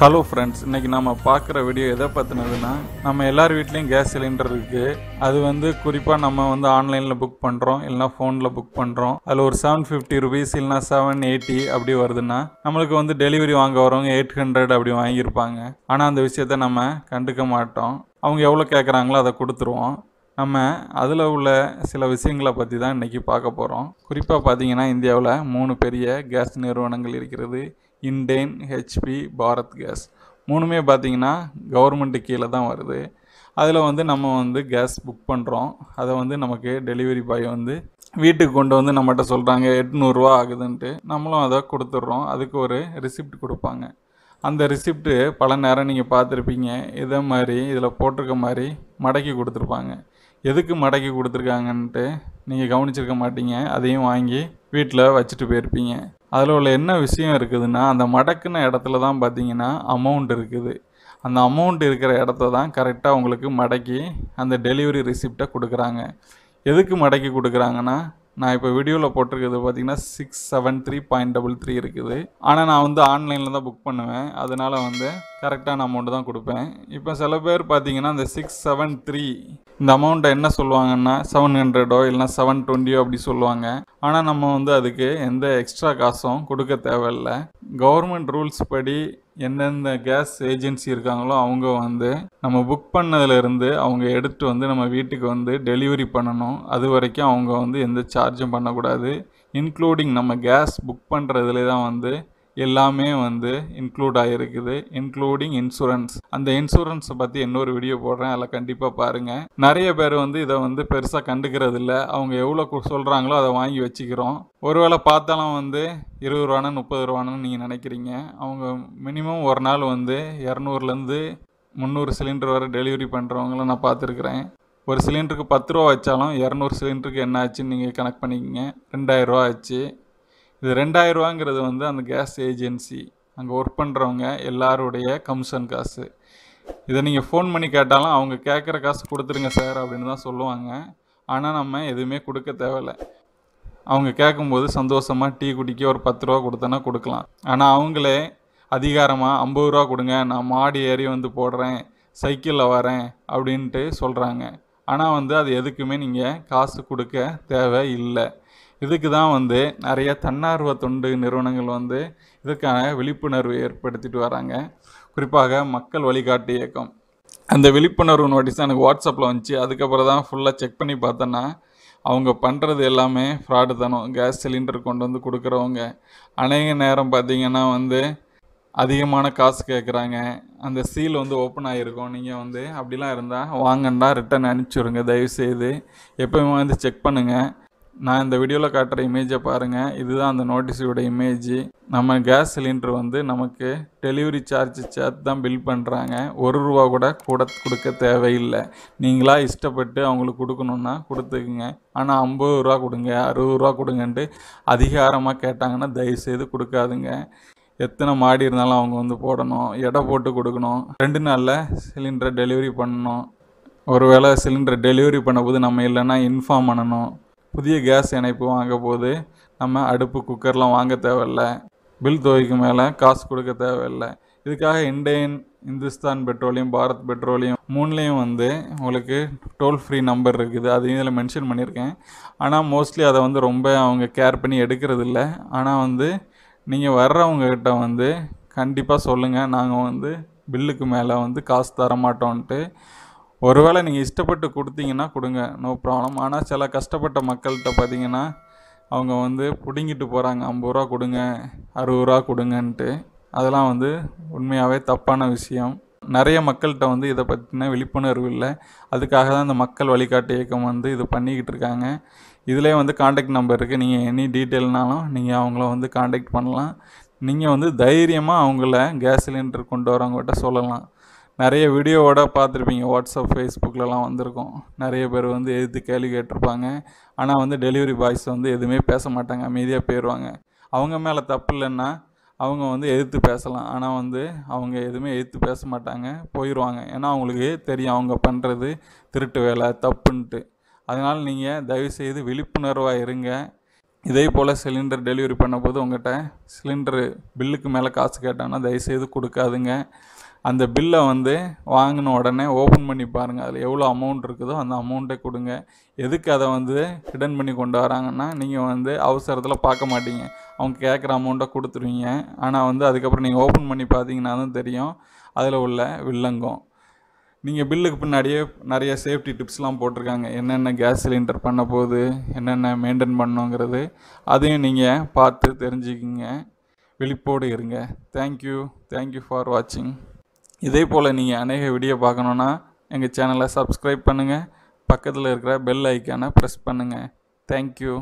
hello friends இன்றைக்கி நம்ம பார்க்குற வீடியோ எதை பற்றினதுன்னா நம்ம எல்லார் வீட்லேயும் கேஸ் சிலிண்டர் இருக்குது அது வந்து குறிப்பாக நம்ம வந்து ஆன்லைனில் புக் பண்ணுறோம் இல்லைனா ஃபோனில் புக் பண்ணுறோம் அதில் ஒரு செவன் ஃபிஃப்டி ருபீஸ் இல்லைனா செவன் எயிட்டி அப்படி வருதுன்னா நம்மளுக்கு வந்து டெலிவரி வாங்க வரவங்க எயிட் ஹண்ட்ரட் அப்படி வாங்கியிருப்பாங்க ஆனால் அந்த விஷயத்த நம்ம கண்டுக்க மாட்டோம் அவங்க எவ்வளோ கேட்குறாங்களோ அதை கொடுத்துருவோம் நம்ம அதில் உள்ள சில விஷயங்களை பற்றி தான் இன்றைக்கி பார்க்க போகிறோம் குறிப்பாக பார்த்தீங்கன்னா இந்தியாவில் மூணு பெரிய கேஸ் நிறுவனங்கள் இருக்கிறது இண்டேன் ஹெச்பி பாரத் கேஸ் மூணுமே பார்த்திங்கன்னா கவர்மெண்ட்டு கீழே தான் வருது அதில் வந்து நம்ம வந்து கேஸ் புக் பண்ணுறோம் அதை வந்து நமக்கு டெலிவரி பாய் வந்து வீட்டுக்கு கொண்டு வந்து நம்மகிட்ட சொல்கிறாங்க எட்நூறுரா ஆகுதுன்ட்டு நம்மளும் அதை கொடுத்துட்றோம் அதுக்கு ஒரு ரிசிப்ட் கொடுப்பாங்க அந்த ரிசிப்ட்டு பல நேரம் நீங்கள் பார்த்துருப்பீங்க இதை மாதிரி இதில் போட்டிருக்க மாதிரி மடக்கி கொடுத்துருப்பாங்க எதுக்கு மடக்கி கொடுத்துருக்காங்கன்ட்டு நீங்கள் கவனிச்சிருக்க மாட்டீங்க அதையும் வாங்கி வீட்டில் வச்சுட்டு போயிருப்பீங்க அதில் உள்ள என்ன விஷயம் இருக்குதுன்னா அந்த மடக்குன இடத்துல தான் பார்த்தீங்கன்னா அமௌண்ட் இருக்குது அந்த அமௌண்ட் இருக்கிற இடத்த தான் கரெக்டாக உங்களுக்கு மடக்கி அந்த டெலிவரி ரிசிப்டை கொடுக்குறாங்க எதுக்கு மடக்கி கொடுக்குறாங்கன்னா நான் இப்போ வீடியோவில் போட்டிருக்கிறது பார்த்தீங்கன்னா six seven three point double three இருக்குது ஆனால் நான் வந்து ஆன்லைனில் தான் புக் பண்ணுவேன் அதனால் வந்து கரெக்டான அமௌண்ட்டு தான் கொடுப்பேன் இப்போ சில பேர் பார்த்தீங்கன்னா இந்த சிக்ஸ் செவன் த்ரீ இந்த அமௌண்ட்டை என்ன சொல்லுவாங்கன்னா செவன் ஹண்ட்ரடோ இல்லைனா செவன் டுவெண்ட்டியோ அப்படி சொல்லுவாங்க ஆனால் நம்ம வந்து அதுக்கு எந்த எக்ஸ்ட்ரா காசும் கொடுக்க தேவையில்லை கவர்மெண்ட் ரூல்ஸ் படி எந்தெந்த கேஸ் ஏஜென்சி இருக்காங்களோ அவங்க வந்து நம்ம புக் பண்ணதுலேருந்து அவங்க எடுத்துகிட்டு வந்து நம்ம வீட்டுக்கு வந்து டெலிவரி பண்ணணும் அது வரைக்கும் அவங்க வந்து எந்த சார்ஜும் பண்ணக்கூடாது இன்க்ளூடிங் நம்ம கேஸ் புக் பண்ணுறதுலே தான் வந்து எல்லாமே வந்து இன்க்ளூட் ஆகிருக்குது இன்க்ளூடிங் இன்சூரன்ஸ் அந்த இன்சூரன்ஸை பற்றி இன்னொரு வீடியோ போடுறேன் அதில் கண்டிப்பாக பாருங்கள் நிறைய பேர் வந்து இதை வந்து பெருசாக கண்டுக்கிறது இல்லை அவங்க எவ்வளோ சொல்கிறாங்களோ அதை வாங்கி வச்சுக்கிறோம் ஒருவேளை பார்த்தாலும் வந்து இருபது ரூபான்னு முப்பது ரூபான்னு நீங்கள் நினைக்கிறீங்க அவங்க மினிமம் ஒரு நாள் வந்து இரநூறுலேருந்து முந்நூறு சிலிண்டர் வரை டெலிவரி பண்ணுறவங்கள நான் பார்த்துருக்குறேன் ஒரு சிலிண்டருக்கு பத்து ரூபா வச்சாலும் இரநூறு சிலிண்டருக்கு என்ன ஆச்சுன்னு நீங்கள் கணக்கு ரெண்டாயிரம் ரெண்டாயிரரூவா ஆச்சு இது ரெண்டாயிரரூவாங்கிறது வந்து அந்த கேஸ் ஏஜென்சி அங்கே ஒர்க் பண்ணுறவங்க எல்லாருடைய கமிஷன் காசு இதை நீங்கள் ஃபோன் பண்ணி கேட்டாலும் அவங்க கேட்குற காசு கொடுத்துருங்க சார் அப்படின்னு தான் சொல்லுவாங்க ஆனால் நம்ம எதுவுமே கொடுக்க தேவையில்லை அவங்க கேட்கும்போது சந்தோஷமாக டீ குடிக்க ஒரு பத்து ரூபா கொடுத்தனா கொடுக்கலாம் ஆனால் அவங்களே அதிகாரமாக ஐம்பது ரூபா கொடுங்க நான் மாடி ஏறி வந்து போடுறேன் சைக்கிளில் வரேன் அப்படின்ட்டு சொல்கிறாங்க ஆனால் வந்து அது எதுக்குமே நீங்கள் காசு கொடுக்க தேவை இல்லை இதுக்கு தான் வந்து நிறைய தன்னார்வ தொண்டு நிறுவனங்கள் வந்து இதற்கான விழிப்புணர்வு ஏற்படுத்திட்டு வராங்க குறிப்பாக மக்கள் வழிகாட்டு இயக்கம் அந்த விழிப்புணர்வு நோட்டீஸ் எனக்கு வாட்ஸ்அப்பில் வந்துச்சு அதுக்கப்புறம் தான் ஃபுல்லாக செக் பண்ணி பார்த்தேன்னா அவங்க பண்ணுறது எல்லாமே ஃப்ராடு தானும் கேஸ் சிலிண்டர் கொண்டு வந்து கொடுக்குறவங்க அநேக நேரம் பார்த்திங்கன்னா வந்து அதிகமான காசு கேட்குறாங்க அந்த சீல் வந்து ஓப்பன் ஆகிருக்கும் நீங்கள் வந்து அப்படிலாம் இருந்தால் வாங்கண்டா ரிட்டன் அனுப்பிச்சுடுங்க தயவுசெய்து எப்போயுமே வந்து செக் பண்ணுங்கள் நான் இந்த வீடியோவில் காட்டுற இமேஜை பாருங்கள் இதுதான் அந்த நோட்டீஸோட இமேஜ் நம்ம கேஸ் சிலிண்டர் வந்து நமக்கு டெலிவரி சார்ஜ் சேர்த்து தான் பில் பண்ணுறாங்க ஒரு ரூபா கூட கூட கொடுக்க தேவையில்லை நீங்களாக இஷ்டப்பட்டு அவங்களுக்கு கொடுக்கணுன்னா கொடுத்துக்குங்க ஆனால் ஐம்பது ரூபா கொடுங்க அறுபது ரூபா கொடுங்கன்ட்டு அதிகாரமாக கேட்டாங்கன்னா தயவுசெய்து கொடுக்காதுங்க எத்தனை மாடி இருந்தாலும் அவங்க வந்து போடணும் எடை போட்டு கொடுக்கணும் ரெண்டு நாளில் சிலிண்டரை டெலிவரி பண்ணணும் ஒருவேளை சிலிண்டரை டெலிவரி பண்ணும்போது நம்ம இல்லைன்னா இன்ஃபார்ம் பண்ணணும் புதிய கேஸ் இணைப்பு வாங்க போது நம்ம அடுப்பு குக்கர்லாம் வாங்க தேவையில்லை பில் தொகைக்கு மேலே காசு கொடுக்க தேவையில்லை இதுக்காக இண்டேன் இந்துஸ்தான் பெட்ரோலியம் பாரத் பெட்ரோலியம் மூணுலேயும் வந்து உங்களுக்கு டோல் ஃப்ரீ நம்பர் இருக்குது அதையும் இதில் மென்ஷன் பண்ணியிருக்கேன் ஆனால் மோஸ்ட்லி அதை வந்து ரொம்ப அவங்க கேர் பண்ணி எடுக்கிறது இல்லை ஆனால் வந்து நீங்கள் வர்றவங்கக்கிட்ட வந்து கண்டிப்பாக சொல்லுங்கள் நாங்கள் வந்து பில்லுக்கு மேலே வந்து காசு தர மாட்டோன்ட்டு ஒருவேளை நீங்கள் இஷ்டப்பட்டு கொடுத்தீங்கன்னா கொடுங்க நோ ப்ராப்ளம் ஆனால் சில கஷ்டப்பட்ட மக்கள்கிட்ட பார்த்தீங்கன்னா அவங்க வந்து பிடுங்கிட்டு போகிறாங்க ஐம்பது ரூபா கொடுங்க அறுபது ரூபா கொடுங்கன்ட்டு அதெல்லாம் வந்து உண்மையாகவே தப்பான விஷயம் நிறைய மக்கள்கிட்ட வந்து இதை பற்றின விழிப்புணர்வு இல்லை அதுக்காக தான் இந்த மக்கள் வழிகாட்டு இயக்கம் வந்து இது பண்ணிக்கிட்டு இருக்காங்க இதிலே வந்து காண்டாக்ட் நம்பர் இருக்குது நீங்கள் எனி டீட்டெயில்னாலும் நீங்கள் அவங்கள வந்து காண்டாக்ட் பண்ணலாம் நீங்கள் வந்து தைரியமாக அவங்கள கேஸ் சிலிண்டர் கொண்டு வரவங்ககிட்ட சொல்லலாம் நிறைய வீடியோவோட பார்த்துருப்பீங்க வாட்ஸ்அப் ஃபேஸ்புக்கிலலாம் வந்திருக்கோம் நிறைய பேர் வந்து எதிர்த்து கேள்வி கேட்டிருப்பாங்க ஆனால் வந்து டெலிவரி பாய்ஸ் வந்து எதுவுமே பேச மாட்டாங்க அமைதியாக போயிடுவாங்க அவங்க மேலே தப்பு இல்லைன்னா அவங்க வந்து எதிர்த்து பேசலாம் ஆனால் வந்து அவங்க எதுவுமே எதிர்த்து பேச மாட்டாங்க போயிடுவாங்க ஏன்னா அவங்களுக்கு தெரியும் அவங்க பண்ணுறது திருட்டு வேலை தப்புன்ட்டு அதனால் நீங்கள் தயவுசெய்து விழிப்புணர்வாக இருங்க இதே போல் சிலிண்டர் டெலிவரி பண்ணும்போது உங்கள்கிட்ட சிலிண்டரு பில்லுக்கு மேலே காசு கேட்டாங்கன்னா தயவுசெய்து கொடுக்காதுங்க அந்த பில்லை வந்து வாங்கின உடனே ஓப்பன் பண்ணி பாருங்கள் அதில் எவ்வளோ அமௌண்ட் இருக்குதோ அந்த அமௌண்ட்டை கொடுங்க எதுக்கு அதை வந்து ஹிடன் பண்ணி கொண்டு வராங்கன்னா நீங்கள் வந்து அவசரத்தில் பார்க்க மாட்டீங்க அவங்க கேட்குற அமௌண்ட்டை கொடுத்துருவீங்க ஆனால் வந்து அதுக்கப்புறம் நீங்கள் ஓப்பன் பண்ணி பார்த்தீங்கன்னா தான் தெரியும் அதில் உள்ள வில்லங்கம் நீங்கள் பில்லுக்கு பின்னாடியே நிறைய சேஃப்டி டிப்ஸ்லாம் போட்டிருக்காங்க என்னென்ன கேஸ் சிலிண்டர் பண்ண போகுது என்னென்ன மெயின்டைன் பண்ணுங்கிறது அதையும் நீங்கள் பார்த்து தெரிஞ்சுக்கிங்க விழிப்போடு இருங்க தேங்க்யூ தேங்க்யூ ஃபார் வாட்சிங் இதே போல் நீங்கள் அநேக வீடியோ பார்க்கணுன்னா எங்கள் சேனலை சப்ஸ்கிரைப் பண்ணுங்கள் பக்கத்தில் இருக்கிற பெல் ஐக்கானை ப்ரெஸ் பண்ணுங்கள் தேங்க்யூ